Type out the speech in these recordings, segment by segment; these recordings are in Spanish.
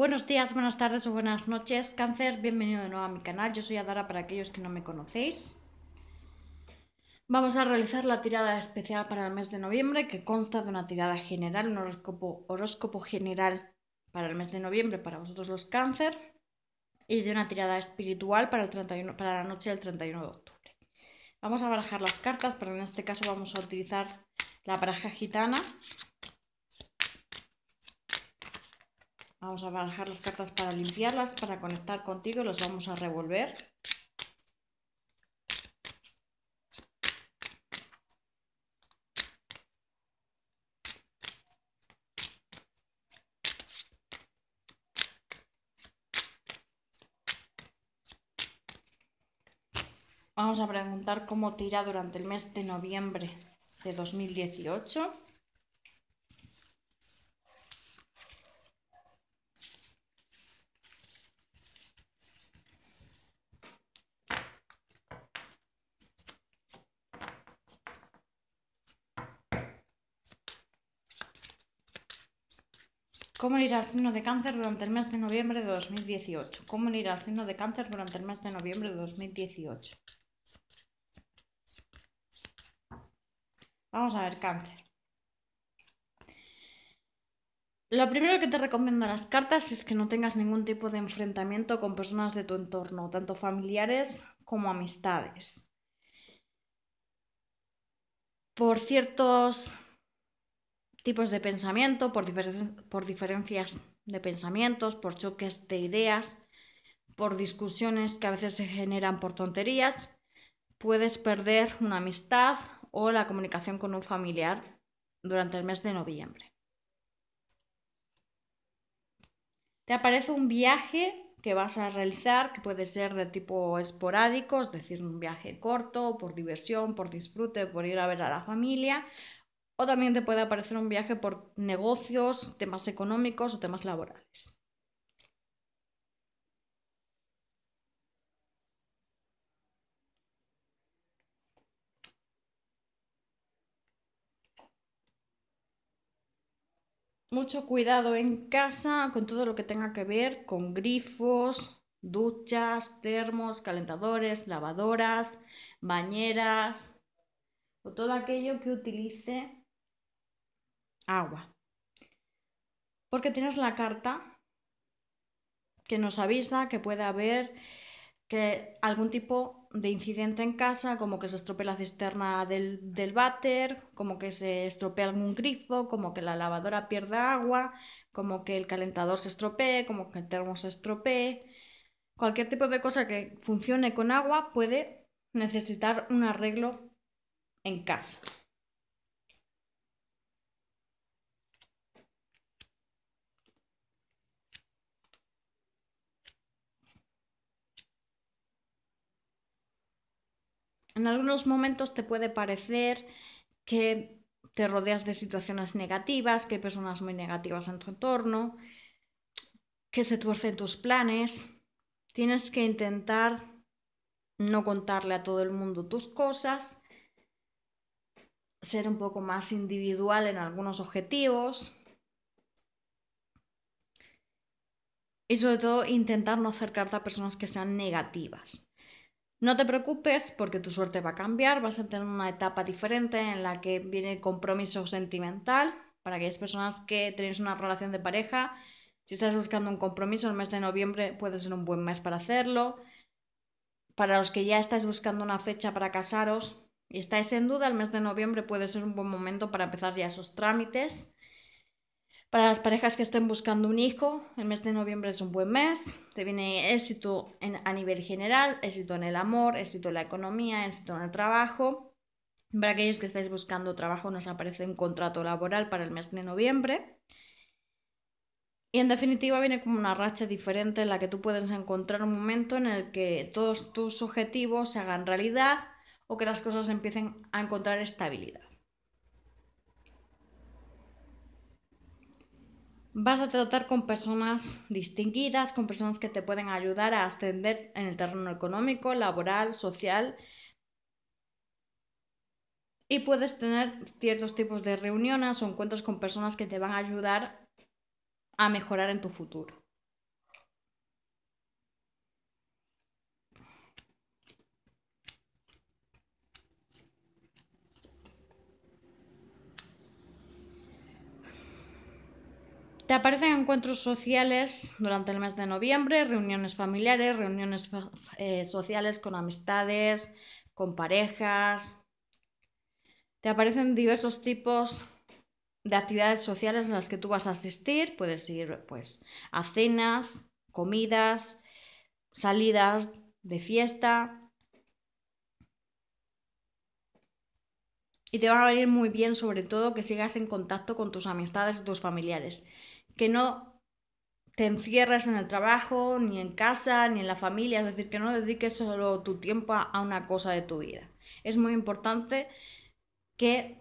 Buenos días, buenas tardes o buenas noches, cáncer. Bienvenido de nuevo a mi canal. Yo soy Adara para aquellos que no me conocéis. Vamos a realizar la tirada especial para el mes de noviembre que consta de una tirada general, un horóscopo, horóscopo general para el mes de noviembre para vosotros los cáncer y de una tirada espiritual para, el para la noche del 31 de octubre. Vamos a barajar las cartas, pero en este caso vamos a utilizar la baraja gitana Vamos a barajar las cartas para limpiarlas, para conectar contigo. Los vamos a revolver. Vamos a preguntar cómo tira durante el mes de noviembre de 2018. a signo de cáncer durante el mes de noviembre de 2018? ¿Cómo al signo de cáncer durante el mes de noviembre de 2018? Vamos a ver, cáncer. Lo primero que te recomiendo en las cartas es que no tengas ningún tipo de enfrentamiento con personas de tu entorno, tanto familiares como amistades. Por ciertos tipos de pensamiento, por, por diferencias de pensamientos, por choques de ideas, por discusiones que a veces se generan por tonterías, puedes perder una amistad o la comunicación con un familiar durante el mes de noviembre. Te aparece un viaje que vas a realizar, que puede ser de tipo esporádico, es decir, un viaje corto, por diversión, por disfrute, por ir a ver a la familia, o también te puede aparecer un viaje por negocios, temas económicos o temas laborales. mucho cuidado en casa con todo lo que tenga que ver con grifos, duchas, termos, calentadores, lavadoras, bañeras o todo aquello que utilice agua. Porque tienes la carta que nos avisa que puede haber que algún tipo de incidente en casa, como que se estropee la cisterna del, del váter, como que se estropee algún grifo, como que la lavadora pierda agua, como que el calentador se estropee, como que el termo se estropee. Cualquier tipo de cosa que funcione con agua puede necesitar un arreglo en casa. en algunos momentos te puede parecer que te rodeas de situaciones negativas, que hay personas muy negativas en tu entorno, que se tuercen tus planes. Tienes que intentar no contarle a todo el mundo tus cosas, ser un poco más individual en algunos objetivos y sobre todo intentar no acercarte a personas que sean negativas. No te preocupes porque tu suerte va a cambiar, vas a tener una etapa diferente en la que viene el compromiso sentimental. Para aquellas personas que tenéis una relación de pareja, si estás buscando un compromiso, el mes de noviembre puede ser un buen mes para hacerlo. Para los que ya estáis buscando una fecha para casaros y estáis en duda, el mes de noviembre puede ser un buen momento para empezar ya esos trámites. Para las parejas que estén buscando un hijo, el mes de noviembre es un buen mes. Te viene éxito a nivel general, éxito en el amor, éxito en la economía, éxito en el trabajo. Para aquellos que estáis buscando trabajo, nos aparece un contrato laboral para el mes de noviembre. Y en definitiva viene como una racha diferente en la que tú puedes encontrar un momento en el que todos tus objetivos se hagan realidad o que las cosas empiecen a encontrar estabilidad. vas a tratar con personas distinguidas, con personas que te pueden ayudar a ascender en el terreno económico, laboral, social. Y puedes tener ciertos tipos de reuniones o encuentros con personas que te van a ayudar a mejorar en tu futuro. Te aparecen encuentros sociales durante el mes de noviembre, reuniones familiares, reuniones eh, sociales con amistades, con parejas. Te aparecen diversos tipos de actividades sociales en las que tú vas a asistir. Puedes ir pues a cenas, comidas, salidas de fiesta. Y te van a venir muy bien sobre todo que sigas en contacto con tus amistades y tus familiares que no te encierres en el trabajo, ni en casa, ni en la familia, es decir, que no dediques solo tu tiempo a una cosa de tu vida. Es muy importante que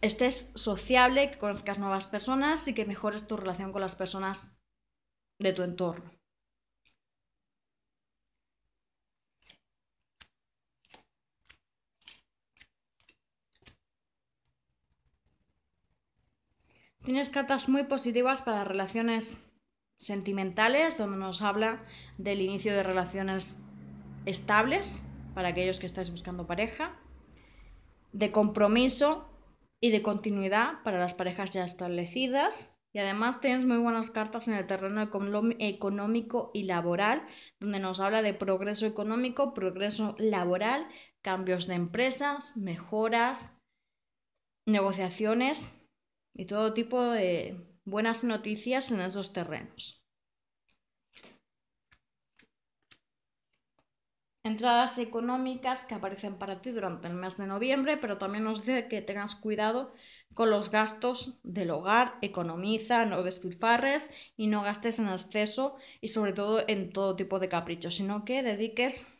estés sociable, que conozcas nuevas personas y que mejores tu relación con las personas de tu entorno. Tienes cartas muy positivas para relaciones sentimentales, donde nos habla del inicio de relaciones estables para aquellos que estáis buscando pareja, de compromiso y de continuidad para las parejas ya establecidas. Y además tienes muy buenas cartas en el terreno económico y laboral, donde nos habla de progreso económico, progreso laboral, cambios de empresas, mejoras, negociaciones y todo tipo de buenas noticias en esos terrenos. Entradas económicas que aparecen para ti durante el mes de noviembre, pero también nos dice que tengas cuidado con los gastos del hogar, economiza, no despilfarres y no gastes en exceso y sobre todo en todo tipo de caprichos, sino que dediques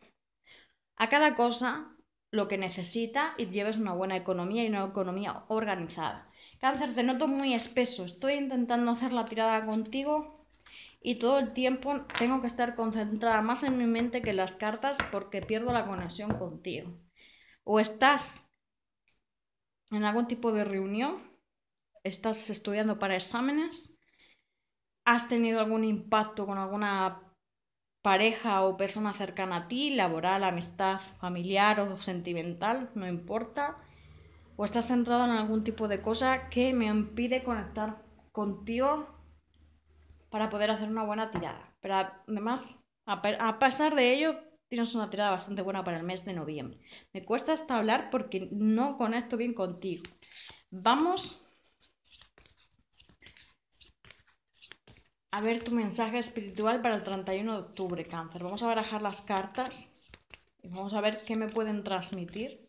a cada cosa lo que necesita y lleves una buena economía y una economía organizada. Cáncer, te noto muy espeso. Estoy intentando hacer la tirada contigo y todo el tiempo tengo que estar concentrada más en mi mente que en las cartas porque pierdo la conexión contigo. O estás en algún tipo de reunión, estás estudiando para exámenes, has tenido algún impacto con alguna pareja o persona cercana a ti, laboral, amistad, familiar o sentimental, no importa, o estás centrado en algún tipo de cosa que me impide conectar contigo para poder hacer una buena tirada. Pero además, a pesar de ello, tienes una tirada bastante buena para el mes de noviembre. Me cuesta hasta hablar porque no conecto bien contigo. Vamos A ver tu mensaje espiritual para el 31 de octubre, cáncer. Vamos a barajar las cartas y vamos a ver qué me pueden transmitir.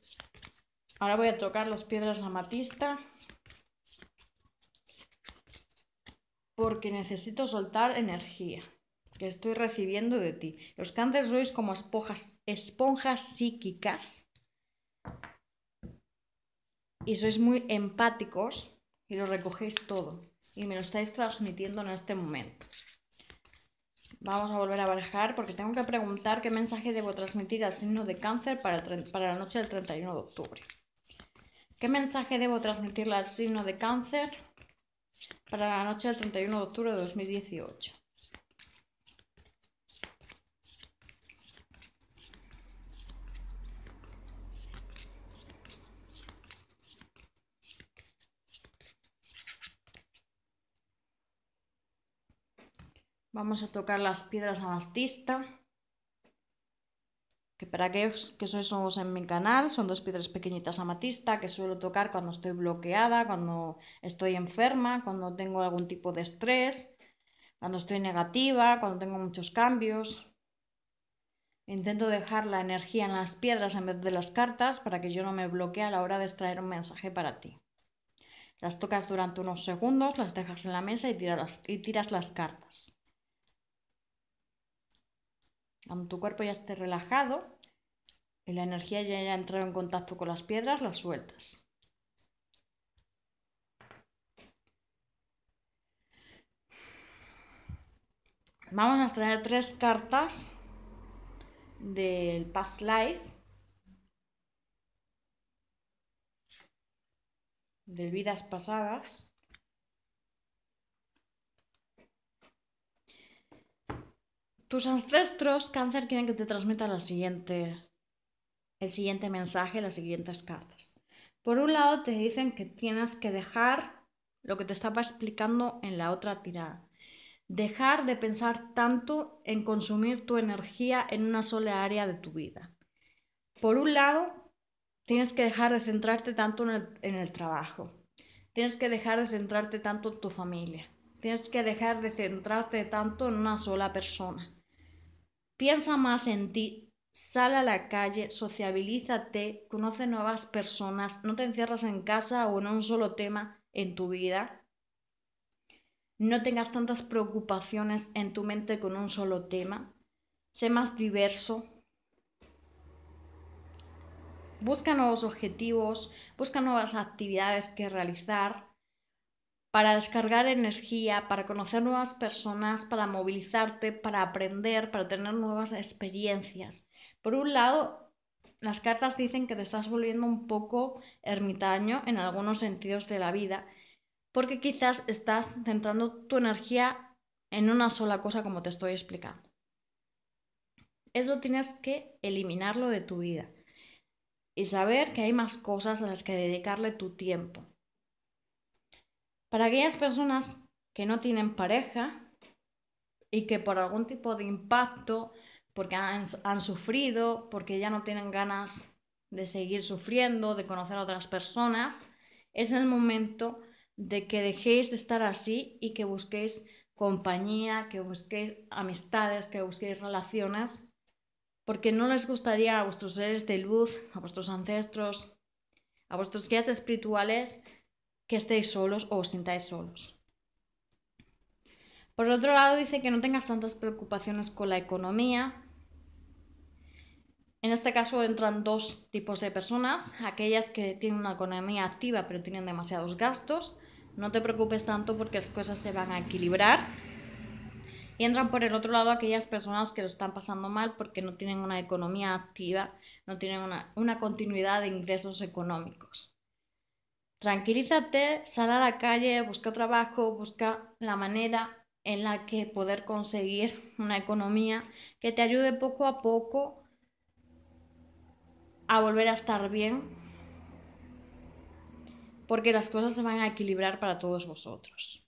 Ahora voy a tocar los piedras amatista porque necesito soltar energía que estoy recibiendo de ti. Los cánceres sois como esponjas, esponjas psíquicas y sois muy empáticos y lo recogéis todo y me lo estáis transmitiendo en este momento. Vamos a volver a barajar porque tengo que preguntar qué mensaje debo transmitir al signo de cáncer para, la noche del 31 de octubre. ¿Qué mensaje debo transmitirle al signo de cáncer para la noche del 31 de octubre de 2018? Vamos a tocar las piedras amatista Que para aquellos que sois nuevos en mi canal, son dos piedras pequeñitas amatista que suelo tocar cuando estoy bloqueada, cuando estoy enferma, cuando tengo algún tipo de estrés, cuando estoy negativa, cuando tengo muchos cambios. Intento dejar la energía en las piedras en vez de las cartas para que yo no me bloquee a la hora de extraer un mensaje para ti. Las tocas durante unos segundos, las dejas en la mesa y tiras las cartas. Cuando tu cuerpo ya esté relajado y la energía ya haya entrado en contacto con las piedras, las sueltas. Vamos a extraer tres cartas del Past Life, de vidas pasadas. Tus ancestros cáncer quieren que te transmita la siguiente, el siguiente mensaje, las siguientes cartas. Por un lado te dicen que tienes que dejar lo que te estaba explicando en la otra tirada. Dejar de pensar tanto en consumir tu energía en una sola área de tu vida. Por un lado, tienes que dejar de centrarte tanto en el trabajo. Tienes que dejar de centrarte tanto en tu familia. Tienes que dejar de centrarte tanto en una sola persona. Piensa más en ti, sal a la calle, sociabilízate, conoce nuevas personas, no te encierras en casa o en un solo tema en tu vida. No tengas tantas preocupaciones en tu mente con un solo tema. Sé más diverso. Busca nuevos objetivos, busca nuevas actividades que realizar para descargar energía, para conocer nuevas personas, para movilizarte, para aprender, para tener nuevas experiencias. Por un lado, las cartas dicen que te estás volviendo un poco ermitaño en algunos sentidos de la vida, porque quizás estás centrando tu energía en una sola cosa como te estoy explicando. Eso tienes que eliminarlo de tu vida y saber que hay más cosas a las que dedicarle tu tiempo. Para aquellas personas que no tienen pareja y que por algún tipo de impacto, porque han, sufrido, porque ya no tienen ganas de seguir sufriendo, de conocer a otras personas, es el momento de que dejéis de estar así y que busquéis compañía, que busquéis amistades, que busquéis relaciones, porque no les gustaría a vuestros seres de luz, a vuestros ancestros, a vuestros guías espirituales, que estéis solos o os sintáis solos. Por otro lado, dice que no tengas tantas preocupaciones con la economía. En este caso entran dos tipos de personas, aquellas que tienen una economía activa pero tienen demasiados gastos. No te preocupes tanto porque las cosas se van a equilibrar. Y entran por el otro lado aquellas personas que lo están pasando mal porque no tienen una economía activa, no tienen una continuidad de ingresos económicos tranquilízate, sal a la calle, busca trabajo, busca la manera en la que poder conseguir una economía que te ayude poco a poco a volver a estar bien, porque las cosas se van a equilibrar para todos vosotros.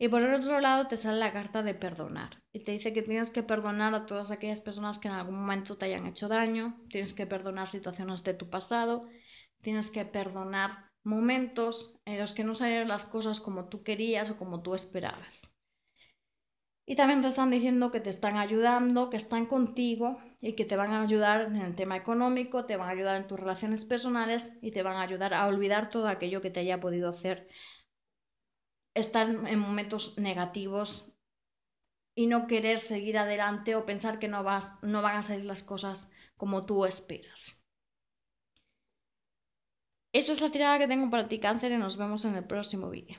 Y por el otro lado te sale la carta de perdonar. Y te dice que tienes que perdonar a todas aquellas personas que en algún momento te hayan hecho daño, tienes que perdonar situaciones de tu pasado, tienes que perdonar momentos en los que no salieron las cosas como tú querías o como tú esperabas. Y también te están diciendo que te están ayudando, que están contigo y que te van a ayudar en el tema económico, te van a ayudar en tus relaciones personales y te van a ayudar a olvidar todo aquello que te haya podido hacer estar en momentos negativos y no querer seguir adelante o pensar que no, vas, no van a salir las cosas como tú esperas. Esa es la tirada que tengo para ti, cáncer, y nos vemos en el próximo vídeo.